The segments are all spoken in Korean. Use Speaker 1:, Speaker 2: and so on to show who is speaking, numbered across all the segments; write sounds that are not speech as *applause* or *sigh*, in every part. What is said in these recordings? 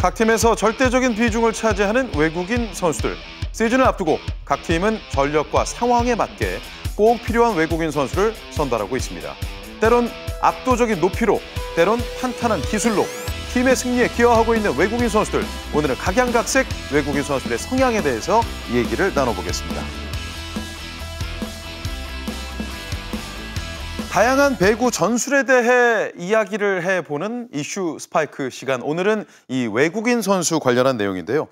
Speaker 1: 각 팀에서 절대적인 비중을 차지하는 외국인 선수들. 시즌을 앞두고 각 팀은 전력과 상황에 맞게 꼭 필요한 외국인 선수를 선발하고 있습니다. 때론 압도적인 높이로, 때론 탄탄한 기술로 팀의 승리에 기여하고 있는 외국인 선수들. 오늘은 각양각색 외국인 선수들의 성향에 대해서 얘기를 나눠보겠습니다. 다양한 배구 전술에 대해 이야기를 해보는 이슈 스파이크 시간. 오늘은 이 외국인 선수 관련한 내용인데요.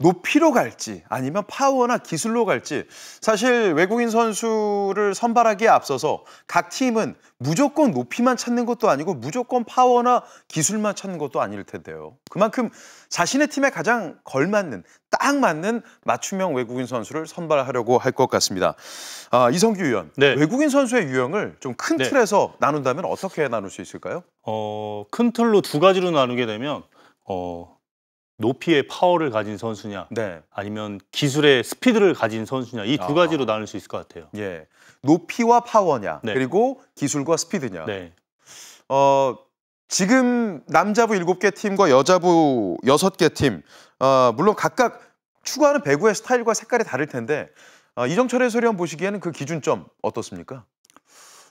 Speaker 1: 높이로 갈지 아니면 파워나 기술로 갈지 사실 외국인 선수를 선발하기에 앞서서 각 팀은 무조건 높이만 찾는 것도 아니고 무조건 파워나 기술만 찾는 것도 아닐 텐데요. 그만큼 자신의 팀에 가장 걸맞는 딱 맞는 맞춤형 외국인 선수를 선발하려고 할 것 같습니다. 아, 이성규 위원, 네. 외국인 선수의 유형을 좀큰 네. 틀에서 나눈다면 어떻게 나눌 수 있을까요? 어, 큰 틀로 두 가지로 나누게 되면
Speaker 2: 어, 높이의 파워를 가진 선수냐 네. 아니면 기술의 스피드를 가진
Speaker 1: 선수냐 이두 아. 가지로 나눌 수 있을 것 같아요. 예. 높이와 파워냐 네. 그리고 기술과 스피드냐. 네. 어, 지금 남자부 7개 팀과 여자부 6개 팀 어, 물론 각각 추구하는 배구의 스타일과 색깔이 다를 텐데 어, 이정철 해설위원 보시기에는 그 기준점 어떻습니까?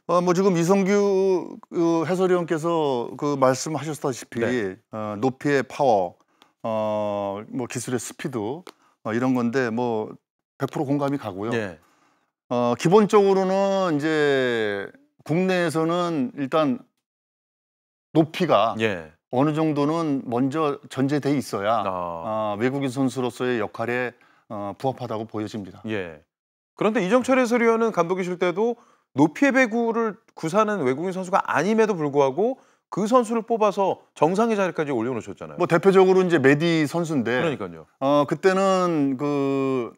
Speaker 1: 어, 뭐 지금
Speaker 3: 이성규 그 해설위원께서 그 말씀하셨다시피 네. 어, 높이의 파워 어, 뭐 기술의 스피드 어, 이런 건데 뭐 100% 공감이 가고요. 네. 어, 기본적으로는 이제 국내에서는 일단 높이가 예. 어느 정도는 먼저 전제돼 있어야 아. 어, 외국인 선수로서의 역할에 어, 부합하다고 보여집니다.
Speaker 1: 예. 그런데 이정철 해설위원은 감독이실 때도 높이의 배구를 구사하는 외국인 선수가 아님에도 불구하고 그 선수를 뽑아서 정상의 자리까지 올려놓으셨잖아요. 뭐
Speaker 3: 대표적으로 이제 메디 선수인데. 그러니까요. 어 그때는 그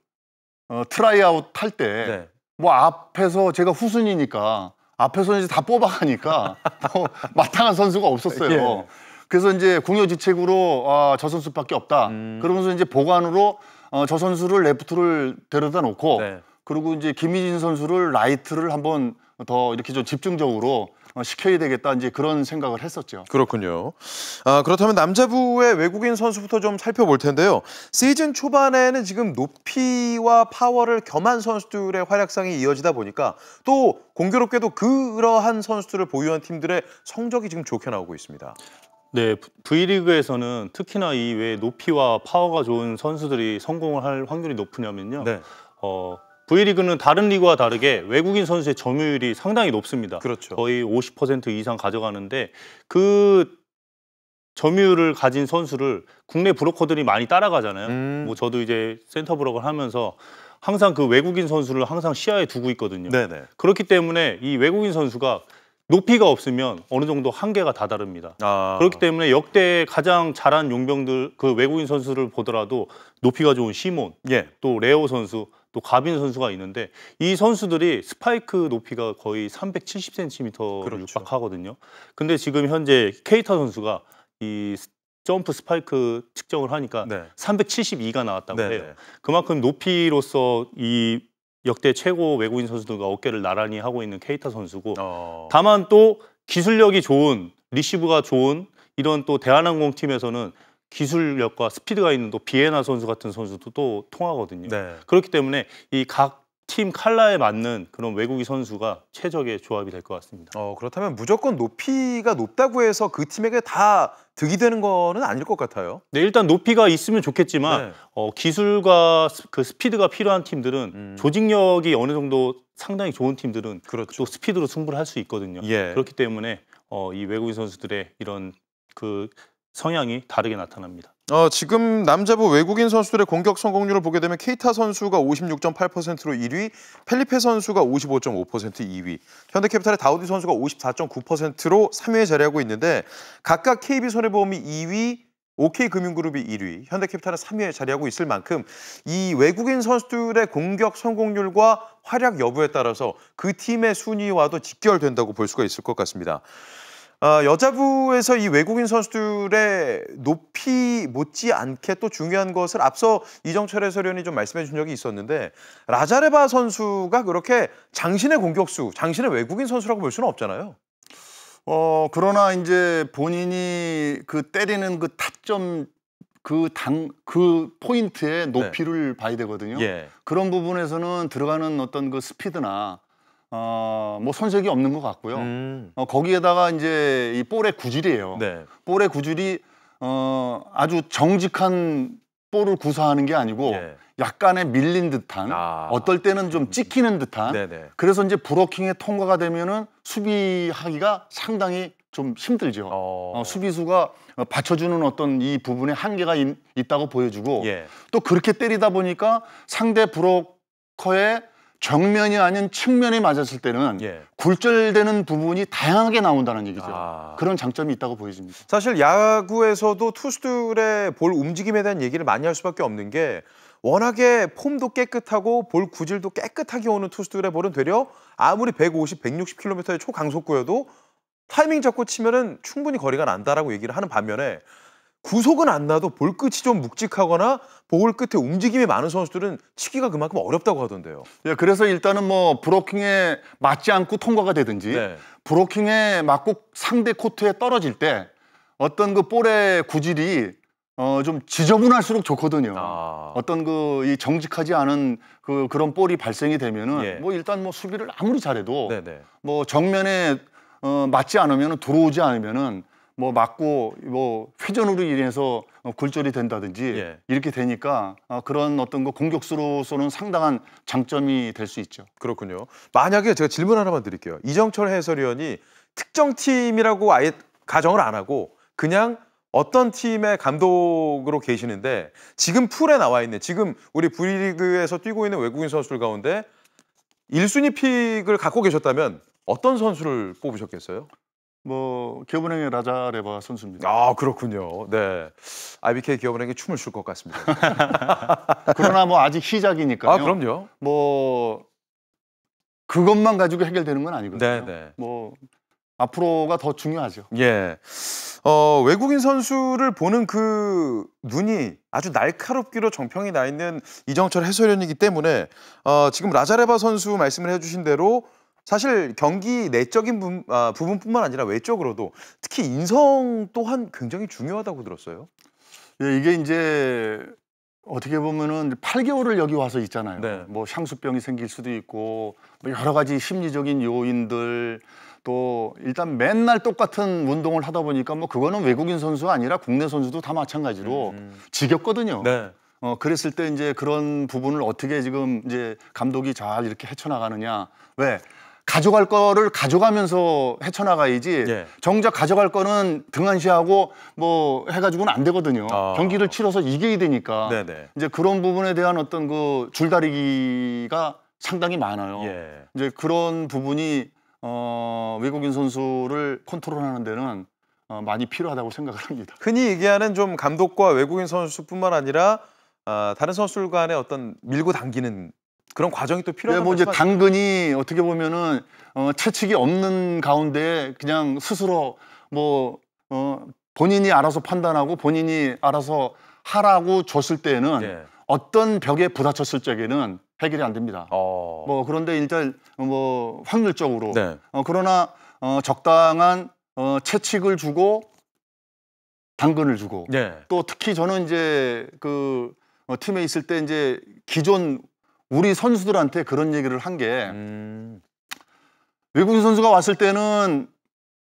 Speaker 3: 어, 트라이아웃 할때뭐 네. 앞에서 제가 후순이니까 앞에서 이제 다 뽑아가니까 *laughs* 뭐 마땅한 선수가 없었어요. 예. 그래서 이제 공여지책으로 아, 저 선수밖에 없다. 음. 그러면서 이제 보관으로 어, 저 선수를 레프트를 데려다 놓고 네. 그리고 이제 김희진 선수를 라이트를 한번 더 이렇게 좀 집중적으로 어, 시켜야 되겠다 이제 그런 생각을 했었죠.
Speaker 1: 그렇군요. 아, 그렇다면 남자부의 외국인 선수부터 좀 살펴볼 텐데요. 시즌 초반에는 지금 높이와 파워를 겸한 선수들의 활약상이 이어지다 보니까 또 공교롭게도 그러한 선수들을 보유한 팀들의 성적이 지금 좋게 나오고 있습니다.
Speaker 2: 네, V리그에서는 특히나 이왜 높이와 파워가 좋은 선수들이 성공을 할 확률이 높으냐면요. 네. 어, V리그는 다른 리그와 다르게 외국인 선수의 점유율이 상당히 높습니다. 그렇죠. 거의 50% 이상 가져가는데 그 점유율을 가진 선수를 국내 브로커들이 많이 따라가잖아요. 음. 뭐 저도 이제 센터 브로커를 하면서 항상 그 외국인 선수를 항상 시야에 두고 있거든요. 네네. 그렇기 때문에 이 외국인 선수가 높이가 없으면 어느 정도 한계가 다다릅니다. 아. 그렇기 때문에 역대 가장 잘한 용병들 그 외국인 선수를 보더라도 높이가 좋은 시몬, 예. 또 레오 선수 또 가빈 선수가 있는데 이 선수들이 스파이크 높이가 거의 3 7 0 c m 로 그렇죠. 육박하거든요. 근데 지금 현재 케이타 선수가 이 점프 스파이크 측정을 하니까 네. 372가 나왔다고 네네. 해요. 그만큼 높이로서 이 역대 최고 외국인 선수들과 어깨를 나란히 하고 있는 케이타 선수고 어... 다만 또 기술력이 좋은 리시브가 좋은 이런 또 대한항공 팀에서는 기술력과 스피드가 있는 또 비에나 선수 같은 선수도 또 통하거든요. 네. 그렇기 때문에 이 각 팀 칼라에 맞는 그런 외국인 선수가 최적의 조합이 될 것 같습니다. 어,
Speaker 1: 그렇다면 무조건 높이가 높다고 해서 그 팀에게 다 득이 되는 거는 아닐 것 같아요.
Speaker 2: 네, 일단 높이가 있으면 좋겠지만 네. 어, 기술과 스, 그 스피드가 필요한 팀들은 음. 조직력이 어느 정도 상당히 좋은 팀들은 그렇죠. 또 스피드로 승부를 할 수 있거든요. 예. 그렇기 때문에 어, 이 외국인 선수들의 이런 그 성향이 다르게
Speaker 1: 나타납니다. 어, 지금 남자부 외국인 선수들의 공격 성공률을 보게 되면 케이타 선수가 56.8%로 1위, 펠리페 선수가 55.5% 2위, 현대캐피탈의 다우디 선수가 54.9%로 3위에 자리하고 있는데 각각 KB손해보험이 2위, OK금융그룹이 1위, 현대캐피탈은 3위에 자리하고 있을 만큼 이 외국인 선수들의 공격 성공률과 활약 여부에 따라서 그 팀의 순위와도 직결된다고 볼 수가 있을 것 같습니다. 어, 여자부에서 이 외국인 선수들의 높이 못지않게 또 중요한 것을 앞서 이정철 해설위원이 좀 말씀해 준 적이 있었는데 라자레바 선수가 그렇게 장신의 공격수, 장신의 외국인 선수라고 볼 수는 없잖아요. 어 그러나 이제 본인이 그 때리는 그 타점
Speaker 3: 그 당그 그 포인트의 네. 높이를 네. 봐야 되거든요. 예. 그런 부분에서는 들어가는 어떤 그 스피드나 어, 뭐 손색이 없는 것 같고요. 음. 어, 거기에다가 이제 이 볼의 구질이에요. 네. 볼의 구질이 어, 아주 정직한 볼을 구사하는 게 아니고 예. 약간의 밀린 듯한 아. 어떨 때는 좀 찍히는 듯한 네네. 네. 그래서 이제 브로킹에 통과가 되면은 수비하기가 상당히 좀 힘들죠. 어. 어, 수비수가 받쳐주는 어떤 이 부분에 한계가 있, 다고 보여주고 예. 또 그렇게 때리다 보니까 상대 브로커의 정면이 아닌 측면에 맞았을 때는 예. 굴절되는 부분이
Speaker 1: 다양하게 나온다는 얘기죠. 아. 그런 장점이 있다고 보여집니다. 사실 야구에서도 투수들의 볼 움직임에 대한 얘기를 많이 할 수밖에 없는 게 워낙에 폼도 깨끗하고 볼 구질도 깨끗하게 오는 투수들의 볼은 되려 아무리 150, 160km의 초강속구여도 타이밍 잡고 치면은 충분히 거리가 난다라고 얘기를 하는 반면에 구속은 안 나도 볼 끝이 좀 묵직하거나 볼 끝에 움직임이 많은 선수들은 치기가 그만큼 어렵다고 하던데요.
Speaker 3: 예, 그래서 일단은 뭐 브로킹에 맞지 않고 통과가 되든지 네. 브로킹에 맞고 상대 코트에 떨어질 때 어떤 그 볼의 구질이 어, 좀 지저분할수록 좋거든요. 아. 어떤 그, 이 정직하지 않은 그, 그런 볼이 발생이 되면은 예. 뭐 일단 뭐 수비를 아무리 잘해도 네네. 네. 뭐 정면에 어, 맞지 않으면 들어오지 않으면은 뭐 맞고 뭐 회전으로 인해서 골절이 어, 된다든지 예. 이렇게 되니까 어, 그런 어떤 거 공격수로서는 상당한
Speaker 1: 장점이 될 수 있죠. 그렇군요. 만약에 제가 질문 하나만 드릴게요. 이정철 해설위원이 특정 팀이라고 아예 가정을 안 하고 그냥 어떤 팀의 감독으로 계시는데 지금 풀에 나와 있는 지금 우리 V리그에서 뛰고 있는 외국인 선수들 가운데 1순위 픽을 갖고 계셨다면 어떤 선수를 뽑으셨겠어요? 뭐 기업은행의 라자레바 선수입니다. 아 그렇군요. 네, IBK 기업은행이 춤을 출 것 같습니다. *laughs* 그러나 뭐 아직 시작이니까요. 아 그럼요.
Speaker 3: 뭐 그것만 가지고 해결되는 건 아니거든요. 네, 네. 뭐 앞으로가 더 중요하죠.
Speaker 1: 예. 어, 외국인 선수를 보는 그 눈이 아주 날카롭기로 정평이 나 있는 이정철 해설위원이기 때문에 어, 지금 라자레바 선수 말씀을 해주신 대로 사실 경기 내적인 부, 아, 부분뿐만 아니라 외적으로도 특히 인성 또한 굉장히 중요하다고 들었어요.
Speaker 3: 예, 이게 이제 어떻게 보면은 8개월을 여기 와서 있잖아요. 네. 뭐 향수병이 생길 수도 있고 뭐 여러 가지 심리적인 요인들 또 일단 맨날 똑같은 운동을 하다 보니까 뭐 그거는 외국인 선수 아니라 국내 선수도 다 마찬가지로 음. 음. 지겹거든요. 네. 어 그랬을 때 이제 그런 부분을 어떻게 지금 이제 감독이 잘 이렇게 헤쳐나가느냐 왜 가져갈 거를 가져가면서 헤쳐나가야지 예. 정작 가져갈 거는 등한시하고 뭐 해가지고는 안 되거든요. 아. 경기를 치러서 이겨야 되니까 네네. 이제 그런 부분에 대한 어떤 그 줄다리기가 상당히 많아요. 예. 이제 그런 부분이 어, 외국인
Speaker 1: 선수를 컨트롤하는 데는 어, 많이 필요하다고 생각을 합니다. 흔히 얘기하는 좀 감독과 외국인 선수뿐만 아니라 어, 다른 선수들 간의 어떤 밀고 당기는 그런 과정이 또필요하다 네, 뭐 이제 당근이 어떻게 보면은 어, 채찍이 없는 가운데
Speaker 3: 그냥 스스로 뭐 어, 본인이 알아서 판단하고 본인이 알아서 하라고 줬을 때에는 네. 어떤 벽에 부딪혔을 적에는 해결이 안 됩니다. 어... 뭐 그런데 일단 뭐 확률적으로 네. 어, 그러나 어, 적당한 어, 채찍을 주고 당근을 주고 네. 또 특히 저는 이제 그 어, 팀에 있을 때 이제 기존 우리 선수들한테 그런 얘기를 한게 음. 외국인 선수가 왔을 때는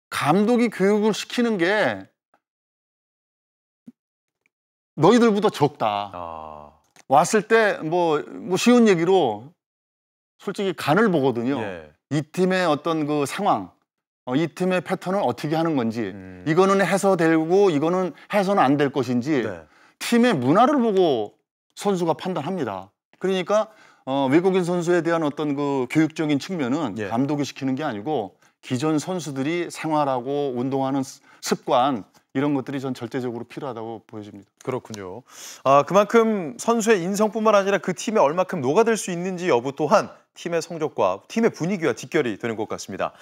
Speaker 3: 감독이 교육을 시키는 게 너희들보다 적다. 아. 왔을 때뭐 뭐 쉬운 얘기로 솔직히 간을 보거든요. 예. 이 팀의 어떤 그 상황, 어, 이 팀의 패턴을 어떻게 하는 건지, 음. 이거는 해서되고 이거는 해서는 안 될 것인지 네. 팀의 문화를 보고 선수가 판단합니다. 그러니까 어, 외국인 선수에 대한 어떤 그 교육적인 측면은 예. 감독이 시키는 게 아니고 기존 선수들이 생활하고 운동하는 습관 이런 것들이 전 절대적으로 필요하다고 보여집니다.
Speaker 1: 그렇군요. 아, 그만큼 선수의 인성뿐만 아니라 그 팀에 얼마큼 녹아들 수 있는지 여부 또한 팀의 성적과 팀의 분위기와 직결이 되는 것 같습니다.